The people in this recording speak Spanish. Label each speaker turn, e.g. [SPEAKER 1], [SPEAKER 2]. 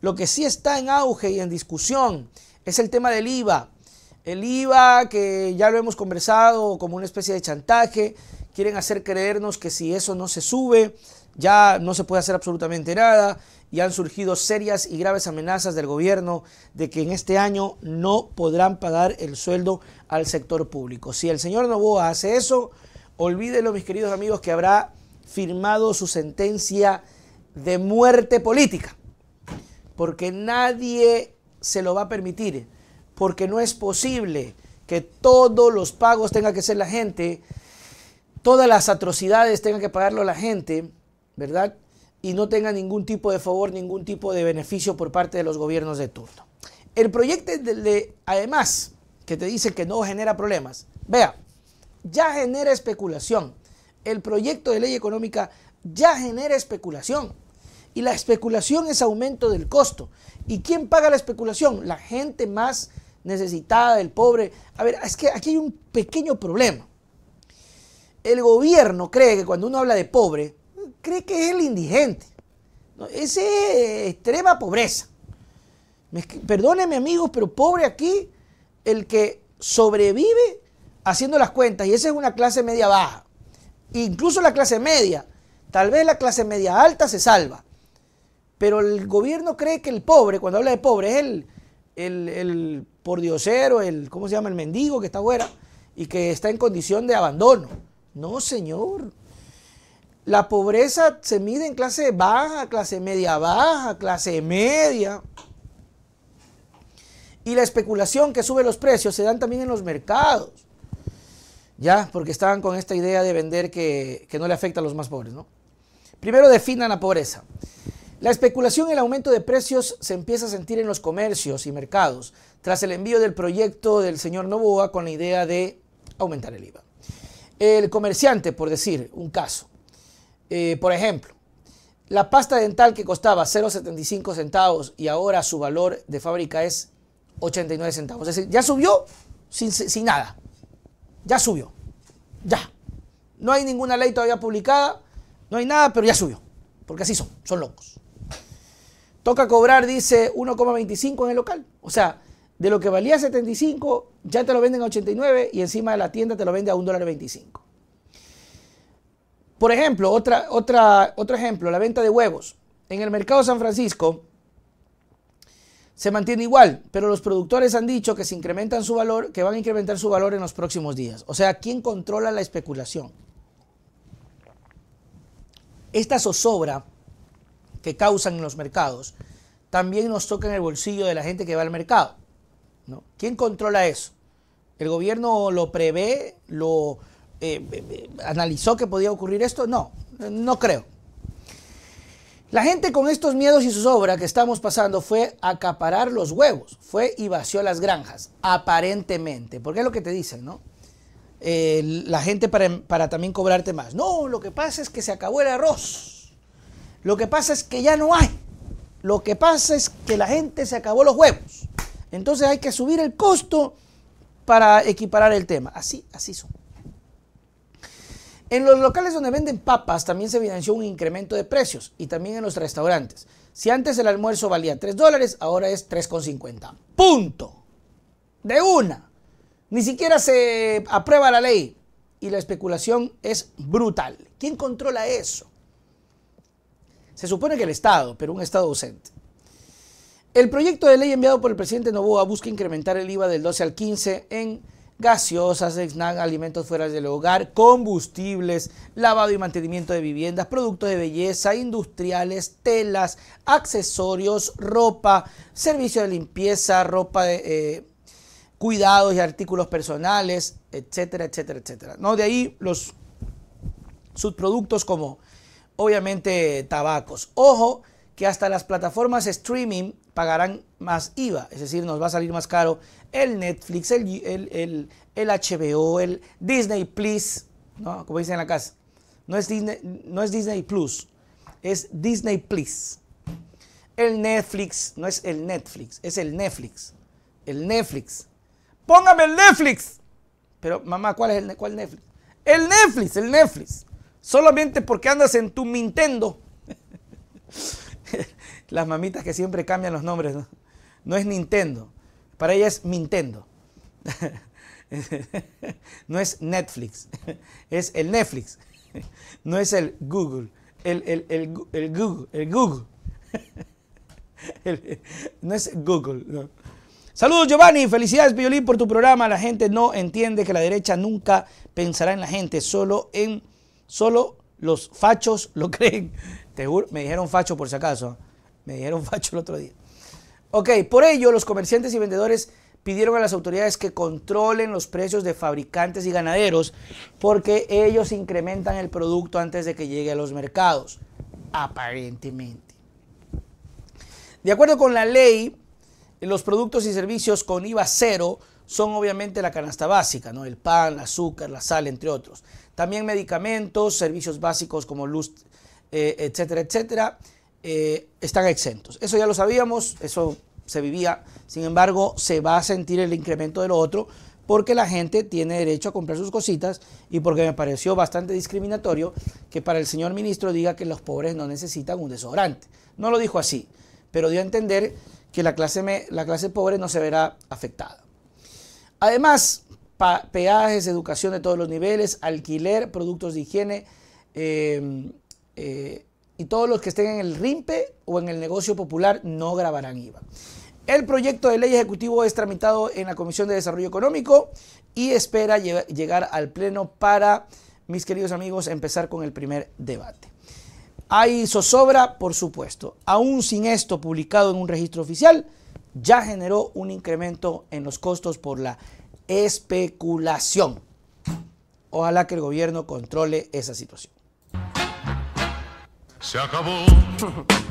[SPEAKER 1] Lo que sí está en auge y en discusión es el tema del IVA. El IVA, que ya lo hemos conversado como una especie de chantaje, quieren hacer creernos que si eso no se sube, ya no se puede hacer absolutamente nada y han surgido serias y graves amenazas del gobierno de que en este año no podrán pagar el sueldo al sector público. Si el señor Novoa hace eso, olvídelo, mis queridos amigos, que habrá firmado su sentencia de muerte política porque nadie se lo va a permitir, porque no es posible que todos los pagos tengan que ser la gente, todas las atrocidades tengan que pagarlo la gente, ¿verdad? Y no tenga ningún tipo de favor, ningún tipo de beneficio por parte de los gobiernos de turno. El proyecto de, además, que te dice que no genera problemas, vea, ya genera especulación. El proyecto de ley económica ya genera especulación. Y la especulación es aumento del costo. ¿Y quién paga la especulación? La gente más necesitada, el pobre. A ver, es que aquí hay un pequeño problema. El gobierno cree que cuando uno habla de pobre, cree que es el indigente. ¿no? Ese es eh, extrema pobreza. Me, amigos, pero pobre aquí el que sobrevive haciendo las cuentas, y esa es una clase media baja. Incluso la clase media, tal vez la clase media alta se salva, pero el gobierno cree que el pobre, cuando habla de pobre, es el, el, el pordiosero, el, ¿cómo se llama? El mendigo que está afuera y que está en condición de abandono. No, señor. La pobreza se mide en clase baja, clase media baja, clase media. Y la especulación que sube los precios se dan también en los mercados. Ya, porque estaban con esta idea de vender que, que no le afecta a los más pobres, ¿no? Primero definan la pobreza. La especulación y el aumento de precios se empieza a sentir en los comercios y mercados tras el envío del proyecto del señor Novoa con la idea de aumentar el IVA. El comerciante, por decir un caso, eh, por ejemplo, la pasta dental que costaba 0,75 centavos y ahora su valor de fábrica es 89 centavos. Es decir, ya subió sin, sin nada. Ya subió. Ya. No hay ninguna ley todavía publicada, no hay nada, pero ya subió. Porque así son, son locos toca cobrar, dice, 1,25 en el local. O sea, de lo que valía 75, ya te lo venden a 89 y encima de la tienda te lo vende a 1,25. dólar Por ejemplo, otra, otra, otro ejemplo, la venta de huevos. En el mercado San Francisco se mantiene igual, pero los productores han dicho que se incrementan su valor, que van a incrementar su valor en los próximos días. O sea, ¿quién controla la especulación? Esta zozobra que causan en los mercados, también nos toca en el bolsillo de la gente que va al mercado. ¿no? ¿Quién controla eso? ¿El gobierno lo prevé? ¿Lo eh, eh, eh, analizó que podía ocurrir esto? No, no creo. La gente con estos miedos y sus obras que estamos pasando fue acaparar los huevos, fue y vació las granjas, aparentemente, porque es lo que te dicen, ¿no? la gente para, para también cobrarte más. No, lo que pasa es que se acabó el arroz lo que pasa es que ya no hay. Lo que pasa es que la gente se acabó los huevos. Entonces hay que subir el costo para equiparar el tema. Así, así son. En los locales donde venden papas también se evidenció un incremento de precios y también en los restaurantes. Si antes el almuerzo valía 3 dólares, ahora es 3,50. Punto. De una. Ni siquiera se aprueba la ley y la especulación es brutal. ¿Quién controla eso? Se supone que el Estado, pero un Estado ausente. El proyecto de ley enviado por el presidente Novoa busca incrementar el IVA del 12 al 15 en gaseosas, alimentos fuera del hogar, combustibles, lavado y mantenimiento de viviendas, productos de belleza, industriales, telas, accesorios, ropa, servicio de limpieza, ropa de eh, cuidados y artículos personales, etcétera, etcétera, etcétera. ¿No? De ahí los subproductos como obviamente tabacos. Ojo que hasta las plataformas streaming pagarán más IVA, es decir, nos va a salir más caro el Netflix, el, el, HBO, el Disney Plus, ¿no? como dicen en la casa. No es Disney, no es Disney Plus, es Disney Plus. El Netflix, no es el Netflix, es el Netflix. El Netflix. Póngame el Netflix. Pero mamá, ¿cuál es el cuál Netflix? El Netflix, el Netflix solamente porque andas en tu Nintendo. Las mamitas que siempre cambian los nombres, ¿no? es Nintendo, para ella es Nintendo. No es Netflix, es el Netflix. No es el Google, el, el, el, Google, el Google. no es Google. Saludos Giovanni, felicidades Violín, por tu programa. La gente no entiende que la derecha nunca pensará en la gente, solo en Solo los fachos lo creen. Me dijeron facho por si acaso. Me dijeron facho el otro día. Ok, por ello los comerciantes y vendedores pidieron a las autoridades que controlen los precios de fabricantes y ganaderos porque ellos incrementan el producto antes de que llegue a los mercados, aparentemente. De acuerdo con la ley, los productos y servicios con IVA cero son obviamente la canasta básica, ¿no? el pan, el azúcar, la sal, entre otros. También medicamentos, servicios básicos como luz, eh, etcétera, etcétera, eh, están exentos. Eso ya lo sabíamos, eso se vivía. Sin embargo, se va a sentir el incremento de lo otro porque la gente tiene derecho a comprar sus cositas y porque me pareció bastante discriminatorio que para el señor ministro diga que los pobres no necesitan un desodorante. No lo dijo así, pero dio a entender que la clase, la clase pobre no se verá afectada. Además, peajes, educación de todos los niveles, alquiler, productos de higiene em, eh, y todos los que estén en el RIMPE o en el negocio popular no grabarán IVA. El proyecto de ley ejecutivo es tramitado en la Comisión de Desarrollo Económico y espera llegar al Pleno para, mis queridos amigos, empezar con el primer debate. Hay zozobra, por supuesto. Aún sin esto publicado en un registro oficial, ya generó un incremento en los costos por la especulación. Ojalá que el gobierno controle esa situación. Se acabó.